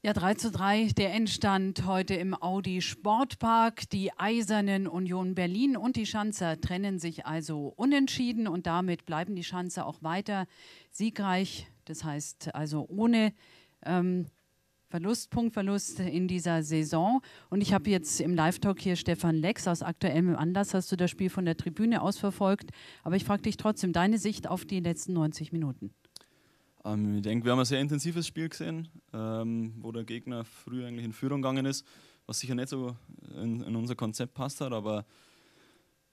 Ja, 3 zu 3, der Endstand heute im Audi Sportpark. Die Eisernen Union Berlin und die Schanzer trennen sich also unentschieden und damit bleiben die Schanzer auch weiter siegreich. Das heißt also ohne ähm, Verlust, Punktverlust in dieser Saison. Und ich habe jetzt im Live-Talk hier Stefan Lex. Aus aktuellem Anlass hast du das Spiel von der Tribüne aus verfolgt. Aber ich frage dich trotzdem deine Sicht auf die letzten 90 Minuten. Ähm, ich denke, wir haben ein sehr intensives Spiel gesehen, ähm, wo der Gegner früh eigentlich in Führung gegangen ist, was sicher nicht so in, in unser Konzept passt hat, aber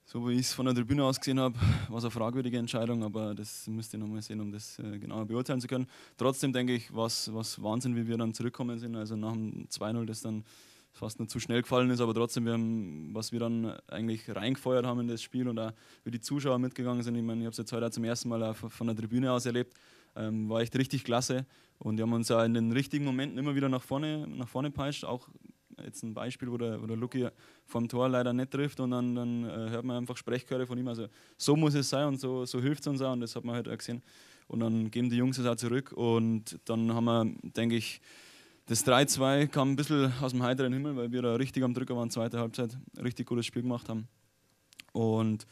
so wie ich es von der Tribüne aus gesehen habe, war es eine fragwürdige Entscheidung, aber das müsst ihr nochmal sehen, um das äh, genauer beurteilen zu können. Trotzdem denke ich, was, Wahnsinn, wie wir dann zurückkommen sind. Also nach dem 2-0, das dann fast nur zu schnell gefallen ist, aber trotzdem, wir haben, was wir dann eigentlich reingefeuert haben in das Spiel und auch wie die Zuschauer mitgegangen sind. Ich meine, ich habe es jetzt heute zum ersten Mal von der Tribüne aus erlebt, ähm, war echt richtig klasse. Und die haben uns ja in den richtigen Momenten immer wieder nach vorne, nach vorne peitscht. Auch jetzt ein Beispiel, wo der, wo der Luki vom Tor leider nicht trifft und dann, dann äh, hört man einfach Sprechchöre von ihm. Also so muss es sein und so, so hilft es uns auch und das hat man halt auch gesehen. Und dann geben die Jungs es auch zurück und dann haben wir, denke ich, das 3-2 kam ein bisschen aus dem heiteren Himmel, weil wir da richtig am Drücker waren, zweite Halbzeit, richtig gutes Spiel gemacht haben. Und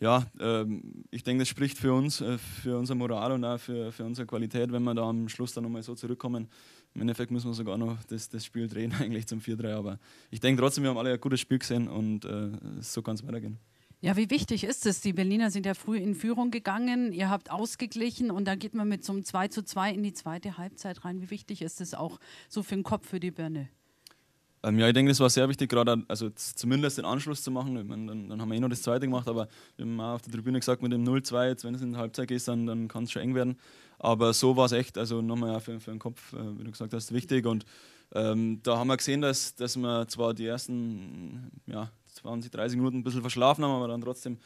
ja, ähm, ich denke, das spricht für uns, äh, für unser Moral und auch für, für unsere Qualität, wenn wir da am Schluss dann nochmal so zurückkommen. Im Endeffekt müssen wir sogar noch das, das Spiel drehen, eigentlich zum 4-3. Aber ich denke trotzdem, wir haben alle ein gutes Spiel gesehen und äh, so kann es weitergehen. Ja, wie wichtig ist es? Die Berliner sind ja früh in Führung gegangen, ihr habt ausgeglichen und dann geht man mit so einem 2 2 in die zweite Halbzeit rein. Wie wichtig ist es auch so für den Kopf, für die Birne? Ähm, ja, ich denke, das war sehr wichtig, gerade also zumindest den Anschluss zu machen. Meine, dann, dann, haben wir eh noch das zweite gemacht, aber wir haben auch auf der Tribüne gesagt, mit dem 0-2, jetzt wenn es in der Halbzeit geht, dann, dann kann es schon eng werden. Aber so war es echt, also nochmal für, für den Kopf, äh, wie du gesagt hast, wichtig. Und ähm, da haben wir gesehen, dass, dass wir zwar die ersten ja, 20, 30 Minuten ein bisschen verschlafen haben, aber dann trotzdem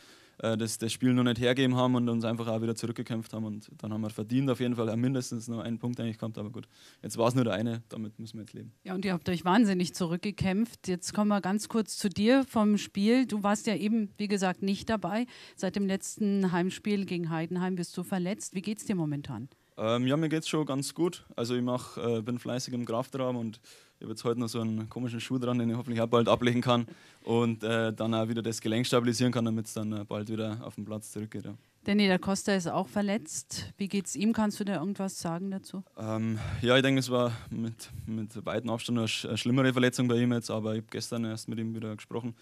äh, das, das Spiel noch nicht hergeben haben und uns einfach auch wieder zurückgekämpft haben. Und dann haben wir verdient auf jeden Fall mindestens noch einen Punkt eigentlich kommt. Aber gut, jetzt war es nur der eine, damit müssen wir jetzt leben. Ja, und ihr habt euch wahnsinnig zurückgekämpft. Jetzt kommen wir ganz kurz zu dir vom Spiel. Du warst ja eben, wie gesagt, nicht dabei. Seit dem letzten Heimspiel gegen Heidenheim bist du verletzt. Wie geht's dir momentan? Ähm, ja, mir geht's schon ganz gut. Also ich mach, äh, bin fleißig im Kraftraum und ich habe jetzt heute noch so einen komischen Schuh dran, den ich hoffentlich auch bald ablegen kann und äh, dann auch wieder das Gelenk stabilisieren kann, damit es dann äh, bald wieder auf den Platz zurückgeht. Ja. Danny, der Costa ist auch verletzt. Wie geht es ihm? Kannst du da irgendwas sagen dazu? Ähm, ja, ich denke, es war mit, mit weitem Abstand eine, sch eine, schlimmere Verletzung bei ihm jetzt, aber ich habe gestern erst mit ihm wieder gesprochen.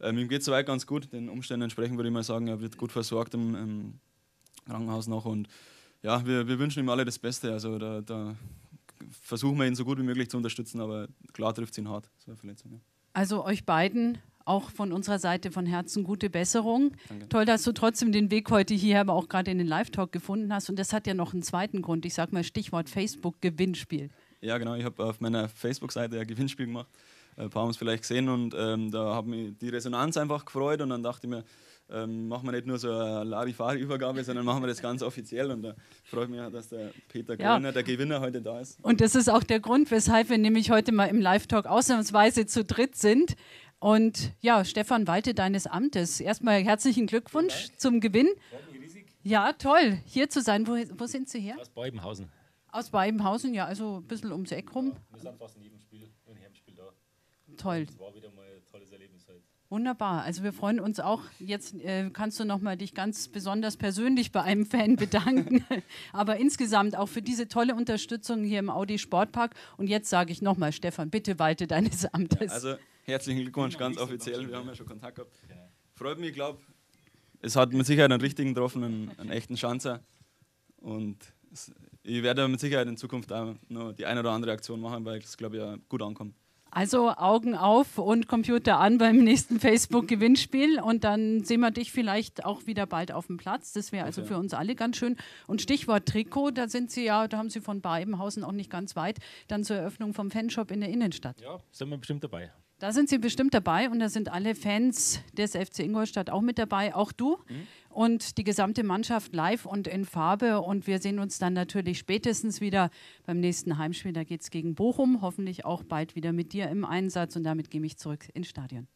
Ähm, ihm geht es soweit ganz gut. Den Umständen entsprechend würde ich mal sagen, er wird gut versorgt im, im Krankenhaus noch und ja, wir, wir wünschen ihm alle das Beste. Also da, da versuchen wir ihn so gut wie möglich zu unterstützen, aber klar trifft es ihn hart, so eine Verletzung. Ja. Also euch beiden auch von unserer Seite von Herzen gute Besserung. Danke. Toll, dass du trotzdem den Weg heute hier, aber auch gerade in den Live-Talk gefunden hast. Und das hat ja noch einen zweiten Grund. Ich sage mal Stichwort Facebook-Gewinnspiel. Ja, genau. Ich habe auf meiner Facebook-Seite ein Gewinnspiel gemacht. Ein paar haben es vielleicht gesehen und ähm, da haben mich die Resonanz einfach gefreut. Und dann dachte ich mir, ähm, machen wir nicht nur so eine Larifari-Übergabe, sondern machen wir das ganz offiziell. Und da freue ich mich, dass der Peter ja. der Gewinner, heute da ist. Und das ist auch der Grund, weshalb wir nämlich heute mal im Live-Talk ausnahmsweise zu dritt sind. Und ja, Stefan, weite deines Amtes. Erstmal herzlichen Glückwunsch ja, zum Gewinn. Ja, toll, hier zu sein. Wo, wo sind Sie her? Aus Beubenhausen. Aus Beibenhausen, ja, also ein bisschen ums Eck rum. Ja, wir sind fast neben Toll. Das war wieder mal ein tolles Erlebnis heute. Halt. Wunderbar. Also wir freuen uns auch. Jetzt äh, kannst du nochmal dich ganz besonders persönlich bei einem Fan bedanken, aber insgesamt auch für diese tolle Unterstützung hier im Audi Sportpark. Und jetzt sage ich nochmal, Stefan, bitte walte deines Amtes. Ja, also herzlichen Glückwunsch, genau, ganz offiziell. Wir haben ja schon Kontakt gehabt. Genau. Freut mich, ich glaube, es hat mit Sicherheit einen richtigen getroffen, einen, einen echten Schanzer. Und es, ich werde mit Sicherheit in Zukunft auch noch die eine oder andere Aktion machen, weil es, glaube ich gut ankommt. Also Augen auf und Computer an beim nächsten Facebook-Gewinnspiel und dann sehen wir dich vielleicht auch wieder bald auf dem Platz. Das wäre also okay. für uns alle ganz schön. Und Stichwort Trikot, da sind Sie ja, da haben Sie von Babenhausen auch nicht ganz weit, dann zur Eröffnung vom Fanshop in der Innenstadt. Ja, sind wir bestimmt dabei. Da sind Sie bestimmt dabei und da sind alle Fans des FC Ingolstadt auch mit dabei, auch du. Mhm und die gesamte Mannschaft live und in Farbe. Und wir sehen uns dann natürlich spätestens wieder beim nächsten Heimspiel. Da geht es gegen Bochum, hoffentlich auch bald wieder mit dir im Einsatz. Und damit gehe ich zurück ins Stadion.